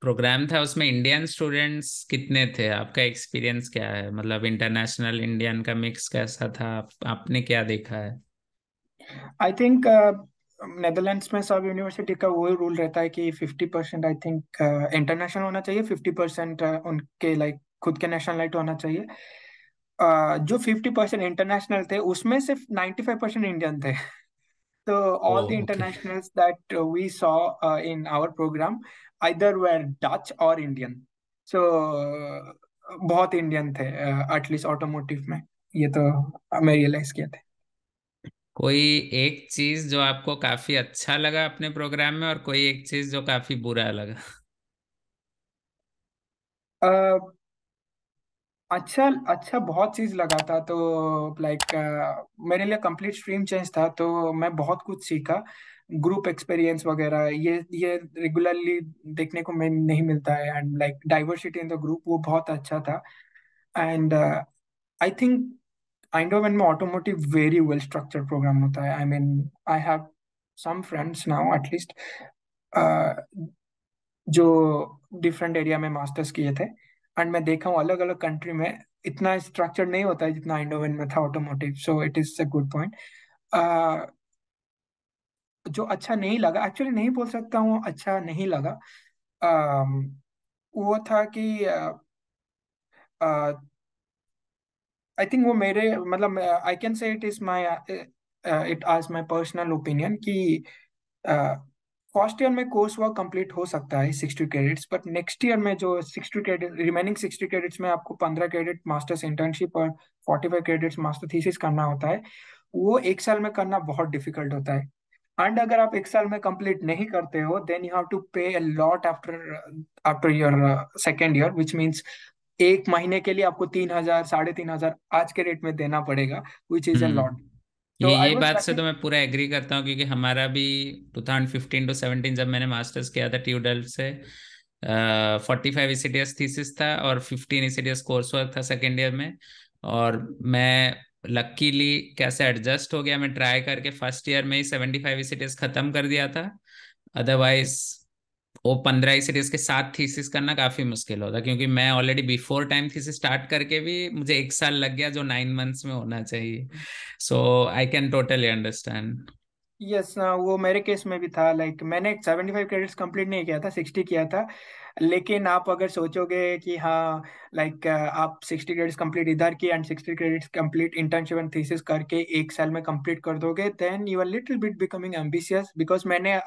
Speaker 2: प्रोग्राम था उसमें इंडियन स्टूडेंट्स कितने थे आपका एक्सपीरियंस क्या है मतलब इंटरनेशनल इंडियन का मिक्स कैसा था आप, आपने क्या देखा है
Speaker 1: आई थिंक नेदरलैंड्स में सब यूनिवर्सिटी का वही रूल रहता है कि fifty percent I think international होना चाहिए फिफ्टी परसेंट उनके लाइक like, खुद के नेशनलाइट होना चाहिए uh, जो फिफ्टी परसेंट इंटरनेशनल थे उसमें सिर्फ नाइन्टी फाइव परसेंट इंडियन थे the all oh, the internationals okay. that uh, we saw uh, in our program either were Dutch or Indian. So both indian the uh, at least automotive में ये तो मैं realize किया थे
Speaker 2: कोई एक चीज जो आपको काफी अच्छा लगा अपने प्रोग्राम में और कोई एक चीज जो काफी बुरा लगा
Speaker 1: uh, अच्छा अच्छा बहुत चीज लगा था तो लाइक मेरे लिए कंप्लीट स्ट्रीम चेंज था तो मैं बहुत कुछ सीखा ग्रुप एक्सपीरियंस वगैरह ये ये रेगुलरली देखने को मैं नहीं मिलता है and like diversity in the group वो बहुत अच्छा था एंड आई थिंक आइंडोवेन में automotive very well structured program होता है I mean I have some friends now at least जो डिफरेंट एरिया में मास्टर्स किए थे एंड मैं देखा हूँ अलग अलग कंट्री में इतना स्ट्रक्चर नहीं होता है जितना इंडोवेन में था automotive so it is a good point जो अच्छा नहीं लगा एक्चुअली नहीं बोल सकता हूँ अच्छा नहीं लगा uh, वो था कि आई uh, थिंक uh, वो मेरे मतलब I can say it is my it as my personal opinion कि uh, फर्स्ट ईयर में कोर्स वर्क कंप्लीट हो सकता है sixty credits but next year में जो sixty credit remaining sixty credits में आपको पंद्रह क्रेडिट मास्टर्स इंटर्नशिप और forty five credits master thesis करना होता है वो एक साल में करना बहुत डिफिकल्ट होता है एंड अगर आप एक साल में कंप्लीट नहीं करते हो then you have to pay a lot after after your second year which means एक महीने के लिए आपको तीन हजार साढ़े तीन हजार आज के रेट में देना पड़ेगा विच इज अ लॉट
Speaker 2: तो ये ये बात से तो मैं पूरा एग्री करता हूँ क्योंकि हमारा भी 2015 टू 17 जब मैंने मास्टर्स किया था ट्यूडल से फोर्टी फाइव ईसीडीएस थीसिस था और फिफ्टीन ईसीडीएस कोर्स वर्क था सेकेंड ईयर में और मैं लकीली कैसे एडजस्ट हो गया मैं ट्राई करके फर्स्ट ईयर में ही सेवेंटी फाइव ईसीडीएस खत्म कर दिया था अदरवाइज वो पंद्रह ही सीरीज के साथ थीसिस करना काफी मुश्किल होता क्योंकि मैं already before time thesis start करके भी मुझे एक साल लग गया जो नाइन मंथ्स में होना चाहिए so I can totally understand
Speaker 1: yes वो मेरे केस में भी था लाइक like, मैंने सेवेंटी फाइव क्रेडिट्स कंप्लीट नहीं किया था सिक्सटी किया था लेकिन आप अगर सोचोगे कि हाँ लाइक आप सिक्सटी क्रेडिट्स कंप्लीट इधर की and sixty credits complete internship and thesis करके एक साल में कंप्लीट कर दोगे then you are little bit becoming ambitious because मैंने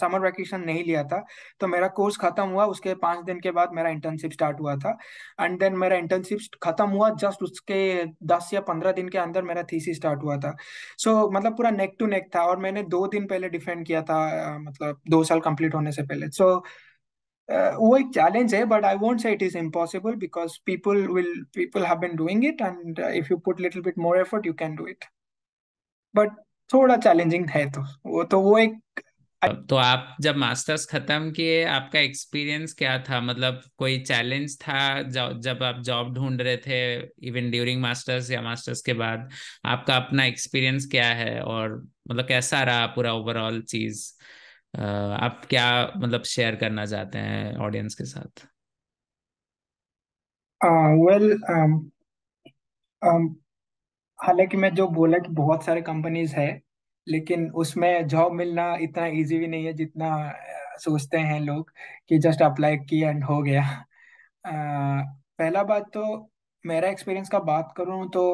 Speaker 1: समर वैकेशन नहीं लिया था तो मेरा कोर्स खत्म हुआ उसके पाँच दिन के बाद मेरा इंटर्नशिप स्टार्ट हुआ था एंड देन मेरा इंटर्नशिप खत्म हुआ जस्ट उसके दस या पंद्रह दिन के अंदर मेरा थीसिस स्टार्ट हुआ था सो so, मतलब पूरा नेक टू नेक था और मैंने दो दिन पहले डिफेंड किया था मतलब दो साल कंप्लीट होने से पहले सो so, uh, वो एक चैलेंज है but I won't say it is impossible because people will people have been doing it and if you put little bit more effort you can do it but थोड़ा challenging है तो वो तो वो एक
Speaker 2: तो आप जब मास्टर्स खत्म किए आपका एक्सपीरियंस क्या था मतलब कोई चैलेंज था जब आप जॉब ढूंढ रहे थे इवन ड्यूरिंग मास्टर्स या मास्टर्स के बाद आपका अपना एक्सपीरियंस क्या है और मतलब कैसा रहा पूरा ओवरऑल चीज़ आप क्या मतलब शेयर करना चाहते हैं ऑडियंस के साथ
Speaker 1: वेल um, um, हालांकि मैं जो बोला कि बहुत सारे कंपनीज है लेकिन उसमें जॉब मिलना इतना इजी भी नहीं है जितना सोचते हैं लोग कि जस्ट अप्लाई की एंड हो गया uh, पहला बात तो मेरा एक्सपीरियंस का बात करूं तो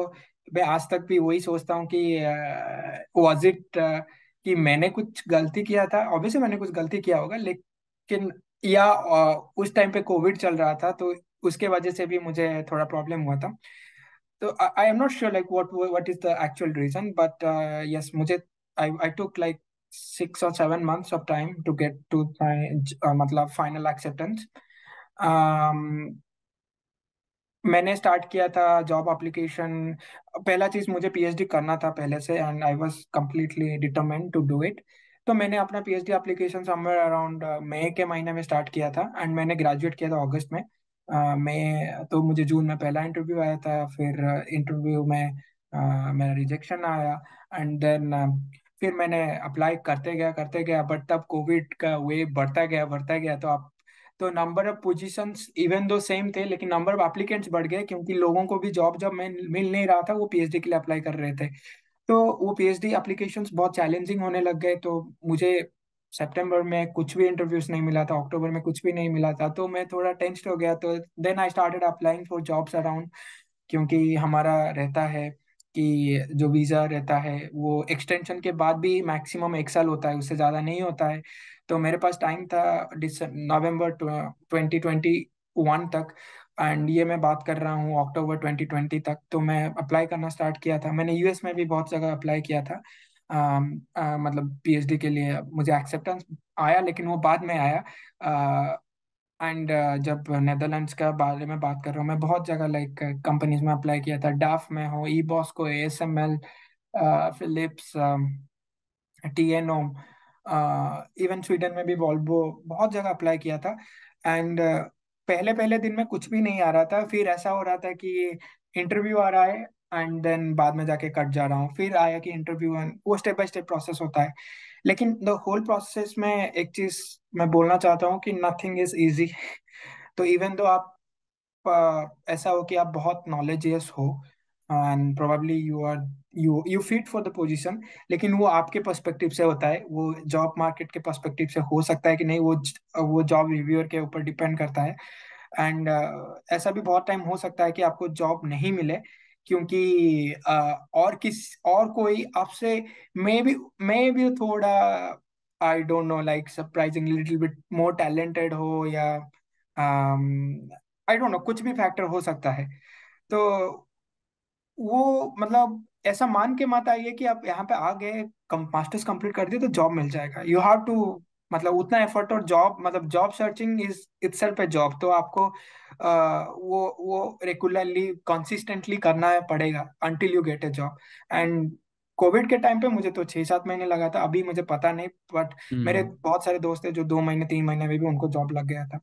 Speaker 1: मैं आज तक भी वही सोचता हूं कि वॉज uh, इट कि मैंने कुछ गलती किया था ऑब्वियसली मैंने कुछ गलती किया होगा लेकिन या उस टाइम पे कोविड चल रहा था तो उसके वजह से भी मुझे थोड़ा प्रॉब्लम हुआ था तो I am not sure like what what is the actual reason but yes मुझे I I took like six और seven months of time to get to मतलब फाइनल एक्सेप्टेंस मैंने स्टार्ट किया था जॉब एप्लीकेशन पहला चीज मुझे पीएचडी करना था पहले से and I was completely determined to do it तो मैंने अपना पीएचडी एप्लीकेशन समवेयर अराउंड मई के महीने में स्टार्ट किया था एंड मैंने ग्रेजुएट किया था अगस्त में मई uh, तो मुझे जून में पहला इंटरव्यू आया था फिर इंटरव्यू uh, में uh, मेरा रिजेक्शन आया एंड देन फिर मैंने अप्लाई करते गया करते गया बट तब कोविड का वेव बढ़ता गया बढ़ता गया तो आप तो number of position even though same थे लेकिन नंबर ऑफ एप्लीकेंट्स बढ़ गए क्योंकि लोगों को भी जॉब जब मैं मिल नहीं रहा था वो पीएचडी के लिए अप्लाई कर रहे थे तो वो पीएचडी एप्लीकेशन बहुत चैलेंजिंग होने लग गए तो मुझे सेप्टेम्बर में कुछ भी इंटरव्यूज नहीं मिला था अक्टूबर में कुछ भी नहीं मिला था तो मैं थोड़ा टेंस्ड हो गया तो then I started applying for jobs around क्योंकि हमारा रहता है कि जो वीज़ा रहता है वो एक्सटेंशन के बाद भी मैक्सिमम एक साल होता है उससे ज़्यादा नहीं होता है तो मेरे पास टाइम था नवंबर ट्वेंटी ट्वेंटी वन तक एंड ये मैं बात कर रहा हूँ अक्टूबर ट्वेंटी ट्वेंटी तक तो मैं अप्लाई करना स्टार्ट किया था मैंने यूएस में भी बहुत जगह अप्लाई किया था Uh, uh, मतलब पीएचडी के लिए मुझे एक्सेप्टेंस आया लेकिन वो बाद में आया एंड uh, जब नेदरलैंड्स का बारे में बात कर रहा हूँ मैं बहुत जगह लाइक कंपनीज में अप्लाई किया था डाफ में हो ई को A S M L Philips T N O even Sweden में भी वॉल्वो बहुत जगह अप्लाई किया था एंड uh, पहले पहले दिन में कुछ भी नहीं आ रहा था फिर ऐसा हो रहा था कि इंटरव्यू आ रहा है एंड देन बाद में जाके कट जा रहा हूँ फिर आया कि इंटरव्यू वो स्टेप बाय स्टेप प्रोसेस होता है लेकिन द होल प्रोसेस में एक चीज मैं बोलना चाहता हूँ कि नथिंग इज इजी तो इवन दो आप ऐसा हो कि आप बहुत नॉलेजियस हो and probably you are you you fit for the position लेकिन वो आपके पर्सपेक्टिव से होता है वो जॉब मार्केट के पर्सपेक्टिव से हो सकता है कि नहीं वो वो जॉब रिव्यूअर के ऊपर डिपेंड करता है एंड uh, ऐसा भी बहुत टाइम हो सकता है कि आपको जॉब नहीं मिले क्योंकि आ, और किस और कोई आपसे मे भी मे भी थोड़ा I don't know like surprisingly little bit more talented हो या आई डोंट नो कुछ भी फैक्टर हो सकता है तो वो मतलब ऐसा मान के मत आइए कि आप यहाँ पे आ गए मास्टर्स कंप्लीट कर दिए तो जॉब मिल जाएगा यू हैव टू मतलब उतना एफर्ट और जॉब मतलब job searching is itself a job तो आपको आ, वो वो रेगुलरली कंसिस्टेंटली करना पड़ेगा until you get a job and COVID के टाइम पे मुझे तो छह सात महीने लगा था अभी मुझे पता नहीं बट हम्म। मेरे बहुत सारे दोस्त है जो दो महीने तीन महीने में भी उनको जॉब लग गया था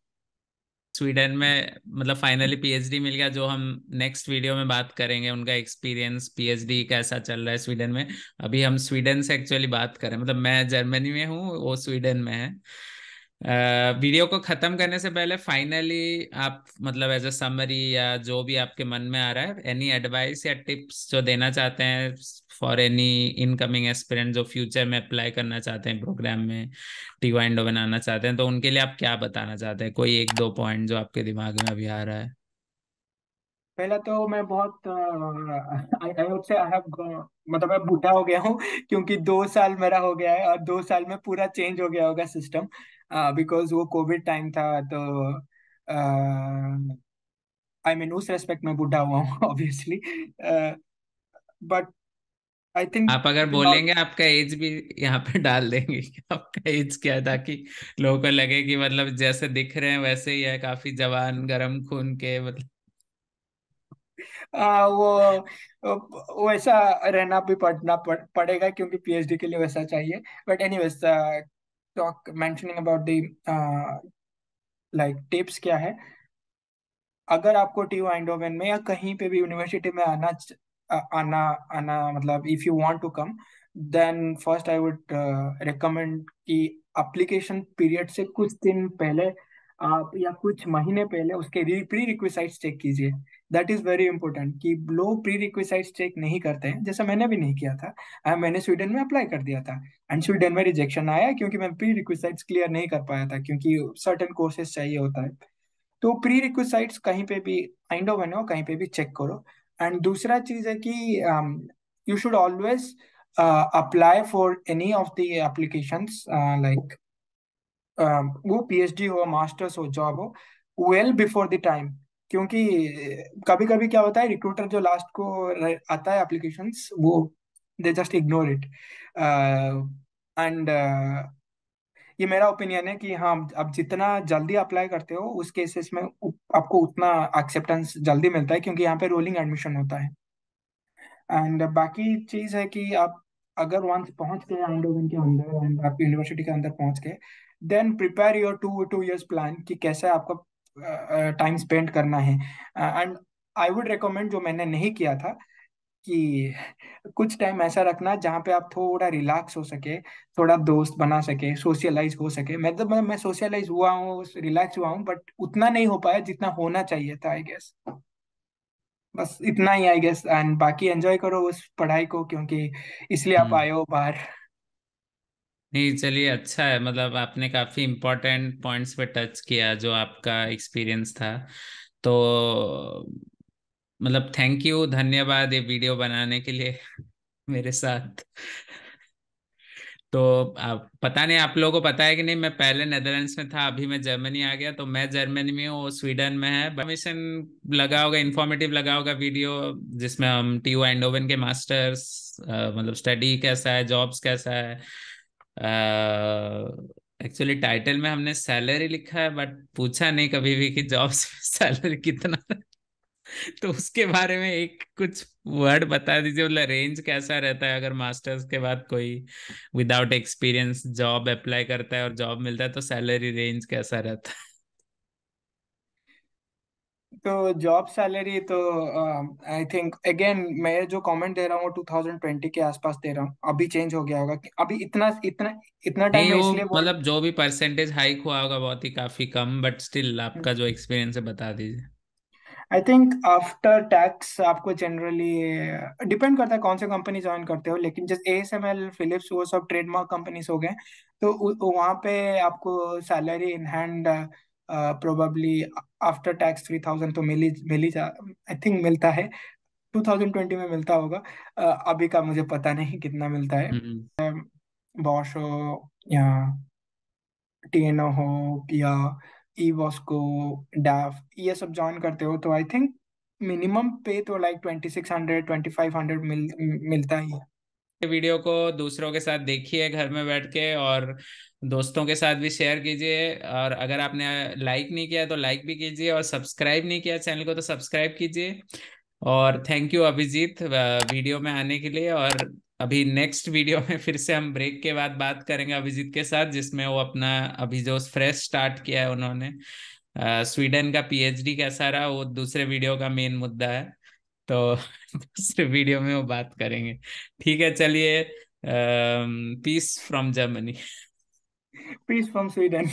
Speaker 2: स्वीडन में मतलब फाइनली पीएचडी मिल गया जो हम नेक्स्ट वीडियो में बात करेंगे उनका एक्सपीरियंस पीएचडी कैसा चल रहा है स्वीडन में अभी हम स्वीडन से एक्चुअली बात करें मतलब मैं जर्मनी में हूँ वो स्वीडन में है वीडियो को खत्म करने से पहले फाइनली आप मतलब एज अ समरी या जो भी आपके मन में आ रहा है एनी एडवाइस या टिप्स जो देना चाहते हैं फॉर एनी इनकमिंग एस्पिरेंट जो फ्यूचर में अप्लाई करना चाहते हैं प्रोग्राम में टी वाइंडो बनाना चाहते हैं तो उनके लिए आप क्या बताना चाहते हैं कोई एक दो पॉइंट जो आपके दिमाग में अभी आ रहा है
Speaker 1: पहला तो मैं बहुत आई वुड से आई हैव मतलब मैं बूढ़ा हो गया हूँ क्योंकि दो साल मेरा हो गया है और दो साल में पूरा चेंज हो गया होगा सिस्टम बिकॉज uh, वो कोविड टाइम था तो आई uh, मीन उस रेस्पेक्ट में बुढ़ा हुआ हूँ ऑब्वियसली बट आई थिंक
Speaker 2: आप अगर बोलेंगे आपका एज भी यहाँ पे डाल देंगे आपका एज क्या है ताकि लोगों को लगे कि मतलब जैसे दिख रहे हैं वैसे ही है काफी जवान गरम खून के मतलब
Speaker 1: आ, uh, वो वैसा रहना भी पढ़ना पड़, पड़ेगा क्योंकि पीएचडी के लिए वैसा चाहिए but anyways talk mentioning about the uh, like tips क्या है अगर आपको टी आइंडोवेन में या कहीं पे भी यूनिवर्सिटी में आना आना आना मतलब if you want to come then first I would recommend कि एप्लीकेशन पीरियड से कुछ दिन पहले आप या कुछ महीने पहले उसके प्री रिक्वेस्ट चेक कीजिए दैट इज वेरी इंपॉर्टेंट कि लोग प्री रिक्वेस्ट चेक नहीं करते हैं जैसा मैंने भी नहीं किया था हाँ, मैंने स्वीडन में अप्लाई कर दिया था एंड स्वीडन में रिजेक्शन आया क्योंकि मैं प्री रिक्वेस्ट क्लियर नहीं कर पाया था क्योंकि सर्टन कोर्सेस चाहिए होता है तो प्री रिक्वेस्ट कहीं पे भी आइंडो ऑफ है कहीं पे भी चेक करो एंड दूसरा चीज है कि you should always apply for any of the application like P um, वो पीएचडी हो मास्टर्स हो जॉब हो वेल बिफोर द टाइम क्योंकि कभी कभी क्या होता है रिक्रूटर जो लास्ट को आता है एप्लीकेशन वो they just ignore it and ये मेरा ओपिनियन है कि हाँ आप जितना जल्दी अप्लाई करते हो उस केसेस में आपको उतना एक्सेप्टेंस जल्दी मिलता है क्योंकि यहाँ पे रोलिंग एडमिशन होता है एंड बाकी चीज है कि आप अगर वंस पहुंच गए के अंदर एंड आप यूनिवर्सिटी के अंदर पहुंच गए then prepare your two two years plan कि कैसे आपको टाइम uh, स्पेंड करना है एंड आई वुड रिकमेंड जो मैंने नहीं किया था कि कुछ टाइम ऐसा रखना जहाँ पे आप थोड़ा रिलैक्स हो सके थोड़ा दोस्त बना सके सोशलाइज हो सके मैं तो मैं सोशलाइज हुआ हूँ रिलैक्स हुआ हूँ बट उतना नहीं हो पाया जितना होना चाहिए था आई गेस बस इतना ही आई गेस एंड बाकी एंजॉय करो उस पढ़ाई को क्योंकि इसलिए आप हम्म। आए हो बाहर
Speaker 2: नहीं चलिए अच्छा है मतलब आपने काफी इम्पोर्टेंट पॉइंट्स पे टच किया जो आपका एक्सपीरियंस था तो मतलब थैंक यू धन्यवाद ये वीडियो बनाने के लिए *laughs* मेरे साथ तो आप पता नहीं आप लोगों को पता है कि नहीं मैं पहले नेदरलैंड्स में था अभी मैं जर्मनी आ गया तो मैं जर्मनी में हूँ स्वीडन में है परमिशन लगा होगा इन्फॉर्मेटिव लगा होगा वीडियो जिसमें हम टी यू एंडोवन के मास्टर्स मतलब स्टडी कैसा है जॉब्स कैसा है एक्चुअली टाइटल में हमने सैलरी लिखा है बट पूछा नहीं कभी भी कि जॉब्स सैलरी कितना *laughs* तो उसके बारे में एक कुछ वर्ड बता दीजिए मतलब रेंज कैसा रहता है अगर मास्टर्स के बाद कोई विदाउट एक्सपीरियंस जॉब अप्लाई करता है और जॉब मिलता है तो सैलरी रेंज कैसा रहता है
Speaker 1: तो जॉब सैलरी तो आई थिंक अगेन मैं जो कमेंट दे रहा हूँ 2020 के आसपास दे रहा हूँ अभी चेंज हो गया होगा कि अभी इतना इतना इतना टाइम नहीं इसलिए बोल
Speaker 2: मतलब जो भी परसेंटेज हाइक हुआ होगा बहुत ही काफी कम बट स्टिल आपका जो एक्सपीरियंस है बता दीजिए
Speaker 1: आई थिंक आफ्टर टैक्स आपको जनरली डिपेंड करता है कौन से कंपनी ज्वाइन करते हो लेकिन जैसे A S M L Philips वो सब ट्रेडमार्क कंपनीज हो गए तो वहाँ पे आपको salary in hand probably after tax three thousand तो मिली मिली जा आई थिंक मिलता है 2020 में मिलता होगा uh, अभी का मुझे पता नहीं कितना मिलता है बॉश हम्म, हम्म। um, हो या टीएनओ हो या ई वॉस्को डैफ ये सब ज्वाइन करते हो तो आई थिंक मिनिमम पे तो like twenty six hundred twenty five hundred मिल मिलता ही
Speaker 2: है वीडियो को दूसरों के साथ देखिए घर में बैठ के और दोस्तों के साथ भी शेयर कीजिए और अगर आपने लाइक नहीं किया तो लाइक भी कीजिए और सब्सक्राइब नहीं किया चैनल को तो सब्सक्राइब कीजिए और थैंक यू अभिजीत वीडियो में आने के लिए और अभी नेक्स्ट वीडियो में फिर से हम ब्रेक के बाद बात करेंगे अभिजीत के साथ जिसमें वो अपना अभी जो फ्रेश स्टार्ट किया है उन्होंने स्वीडन का पीएचडी कैसा रहा वो दूसरे वीडियो का मेन मुद्दा है तो *laughs* दूसरे वीडियो में वो बात करेंगे ठीक है चलिए peace from Germany
Speaker 1: Peace from Sweden.